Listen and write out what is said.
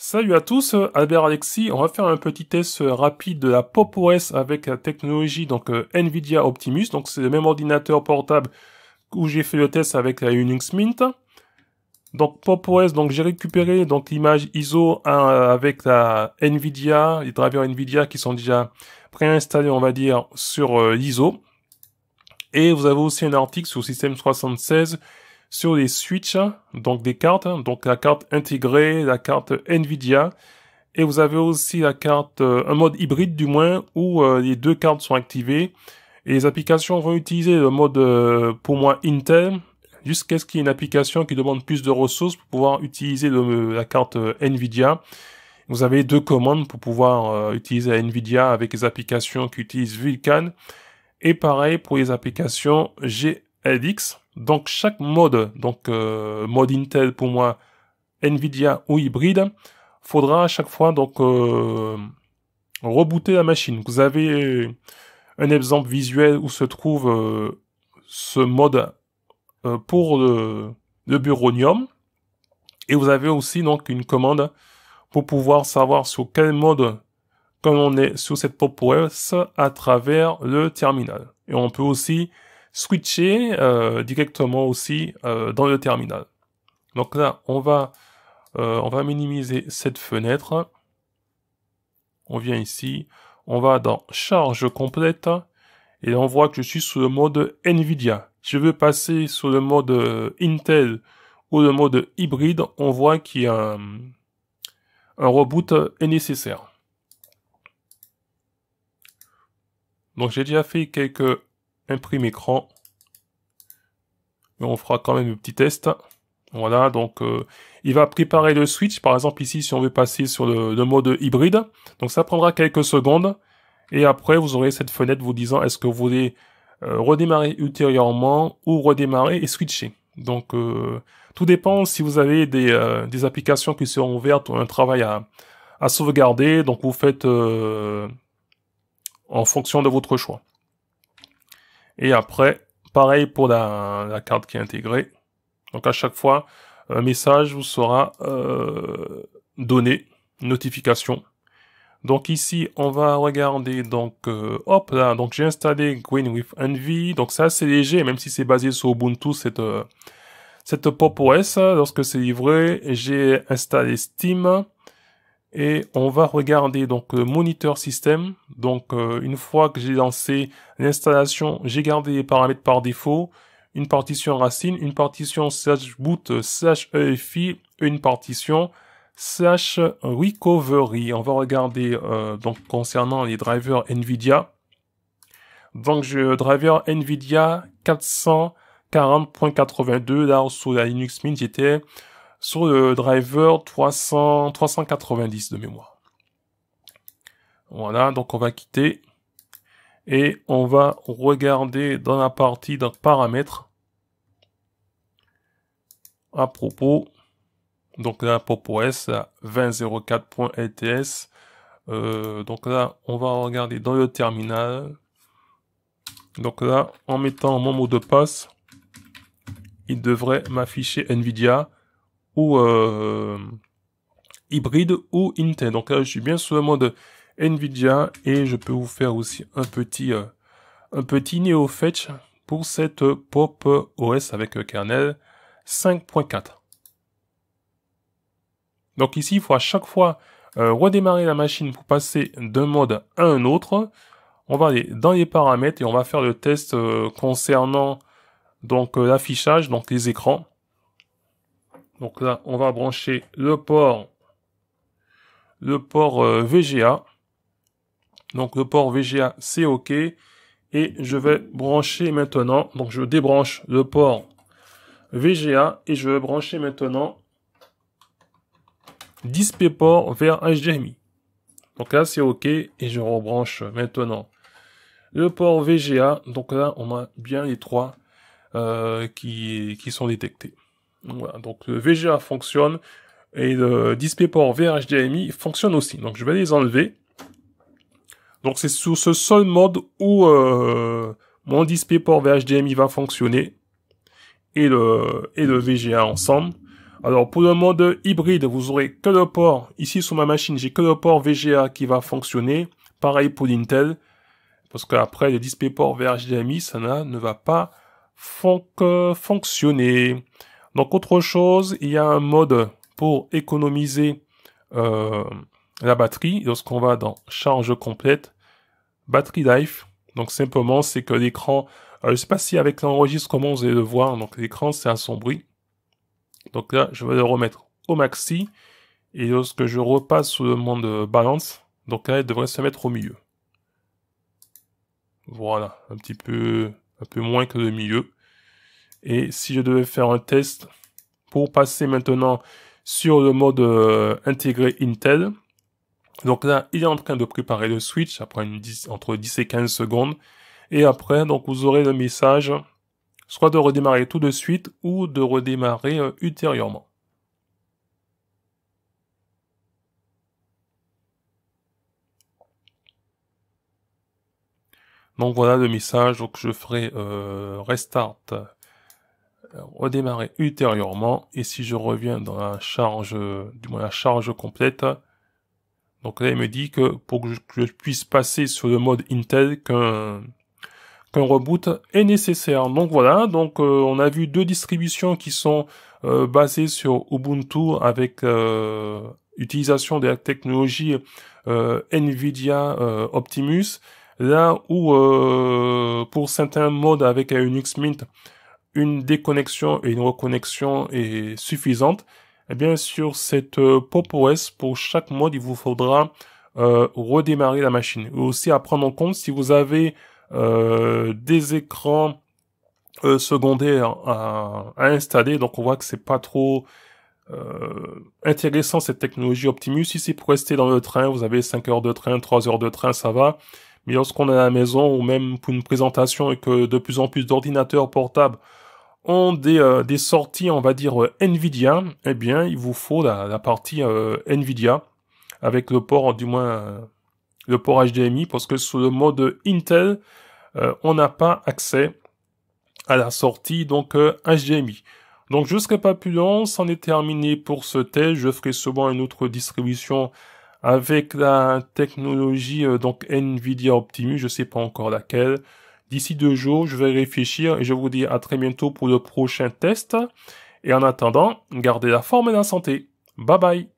Salut à tous, Albert Alexis. On va faire un petit test rapide de la Pop OS avec la technologie donc euh, Nvidia Optimus. Donc c'est le même ordinateur portable où j'ai fait le test avec la Unix Mint. Donc Pop OS, donc j'ai récupéré donc l'image ISO hein, avec la Nvidia, les drivers Nvidia qui sont déjà préinstallés, on va dire, sur l'ISO. Euh, Et vous avez aussi un article sur système 76 sur les switches, hein, donc des cartes, hein, donc la carte intégrée, la carte Nvidia, et vous avez aussi la carte, euh, un mode hybride du moins, où euh, les deux cartes sont activées, et les applications vont utiliser le mode, euh, pour moi, Intel, jusqu'à ce qu'il y ait une application qui demande plus de ressources pour pouvoir utiliser la carte Nvidia. Vous avez deux commandes pour pouvoir utiliser la Nvidia avec les applications qui utilisent Vulkan, et pareil pour les applications GLX. Donc chaque mode, donc euh, mode Intel pour moi, Nvidia ou hybride, faudra à chaque fois donc euh, rebooter la machine. Vous avez un exemple visuel où se trouve euh, ce mode pour le, le, Buronium. Et vous avez aussi donc une commande pour pouvoir savoir sur quel mode quand on est sur cette pop à travers le terminal. Et on peut aussi switcher euh, directement aussi euh, dans le terminal. Donc là, on va, euh, on va minimiser cette fenêtre. On vient ici, on va dans charge complète et on voit que je suis sous le mode Nvidia. je veux passer sous le mode Intel ou le mode hybride, on voit qu'il y a un, reboot est nécessaire. Donc j'ai déjà fait quelques imprime écran. Mais on fera quand même le petit test. Voilà, donc euh, il va préparer le switch. Par exemple, ici, si on veut passer sur le, mode hybride, donc ça prendra quelques secondes. Et après, vous aurez cette fenêtre vous disant est-ce que vous voulez euh, redémarrer ultérieurement ou redémarrer et switcher. Donc, euh, tout dépend si vous avez des, applications qui seront ouvertes ou un travail à, à sauvegarder. Donc, vous faites en fonction de votre choix. Et après, pareil pour la, carte qui est intégrée. Donc à chaque fois, un message vous sera euh, donné, notification. Donc ici, on va regarder, donc euh, hop là, donc j'ai installé Green with Envy, donc ça c'est léger, même si c'est basé sur Ubuntu, cette, euh, cette Pop OS, lorsque c'est livré, j'ai installé Steam, et on va regarder donc euh, moniteur monitor system. Donc euh, une fois que j'ai lancé l'installation, j'ai gardé les paramètres par défaut, une partition racine, une partition slash boot euh, slash EFI et une partition slash recovery. On va regarder donc concernant les drivers NVIDIA. Donc je driver NVIDIA 440.82 là sous la Linux Mint j'étais sur le driver 300, 390 de mémoire. Voilà, donc on va quitter et on va regarder dans la partie dans paramètres à propos donc là propos S 2004.ets euh, donc là on va regarder dans le terminal donc là en mettant mon mot de passe il devrait m'afficher Nvidia euh, hybride ou Intel. Donc là, je suis bien sur le mode Nvidia et je peux vous faire aussi un petit euh, un petit Neo Fetch pour cette euh, Pop OS avec kernel 5.4. Donc ici, il faut à chaque fois redémarrer la machine pour passer d'un mode à un autre. On va aller dans les paramètres et on va faire le test concernant donc l'affichage, donc les écrans. Donc là, on va brancher le port, le port euh, VGA. Donc le port VGA, c'est OK. Et je vais brancher maintenant, donc je débranche le port VGA et je vais brancher maintenant DisplayPort vers HDMI. Donc là, c'est OK et je rebranche maintenant le port VGA. Donc là, on a bien les trois euh, qui, qui sont détectés. Donc, le VGA fonctionne et le DisplayPort VHDMI fonctionne aussi. Donc je vais les enlever. Donc c'est sur ce seul mode où euh, mon DisplayPort VHDMI va fonctionner et le, et le VGA ensemble. Alors pour le mode hybride, vous aurez que le port. Ici sur ma machine, j'ai que le port VGA qui va fonctionner. Pareil pour l'Intel. Parce qu'après, le DisplayPort VHDMI, ça ne va pas euh, fonctionner. Donc autre chose, il y a un mode pour économiser euh, la batterie lorsqu'on va dans charge complète, battery life. Donc simplement c'est que l'écran, je je sais pas si avec l'enregistrement vous allez le voir, donc l'écran c'est assombri. Donc là je vais le remettre au maxi et lorsque je repasse sous le monde euh, balance, donc là il devrait se mettre au milieu. Voilà, un petit peu, un peu moins que le milieu. Et si je devais faire un test pour passer maintenant sur le mode euh, intégré Intel, donc là, il est en train de préparer le switch, après une entre 10 et 15 secondes. Et après, donc vous aurez le message soit de redémarrer tout de suite ou de redémarrer euh, ultérieurement. Donc voilà le message, donc je ferai euh, restart redémarrer ultérieurement. Et si je reviens dans la charge, du moins la charge complète, donc là il me dit que pour que je, puisse passer sur le mode Intel, qu'un qu'un reboot est nécessaire. Donc voilà, donc euh, on a vu deux distributions qui sont euh, basées sur Ubuntu avec euh, utilisation de la technologie Nvidia Optimus. Là où pour certains modes avec Unix Mint, une déconnexion et une reconnexion est suffisante, et eh bien sur cette euh, Pop OS, pour chaque mode, il vous faudra euh, redémarrer la machine. aussi à prendre en compte si vous avez euh, des écrans euh, secondaires à, installer. Donc on voit que c'est pas trop euh, intéressant cette technologie Optimus. Si c'est pour rester dans le train, vous avez 5 heures de train, 3 heures de train, ça va. Mais lorsqu'on est à la maison ou même pour une présentation et que de plus en plus d'ordinateurs portables ont des, euh, sorties, on va dire, euh, NVIDIA, eh bien, il vous faut la, partie euh, NVIDIA avec le port, du moins, le port HDMI, parce que sous le mode Intel, on n'a pas accès à la sortie, donc HDMI. Donc, je ne serai pas plus long, c'en est terminé pour ce test. Je ferai souvent une autre distribution avec la technologie euh, donc Nvidia Optimus, je sais pas encore laquelle. D'ici deux jours, je vais réfléchir et je vous dis à très bientôt pour le prochain test. Et en attendant, gardez la forme et la santé. Bye bye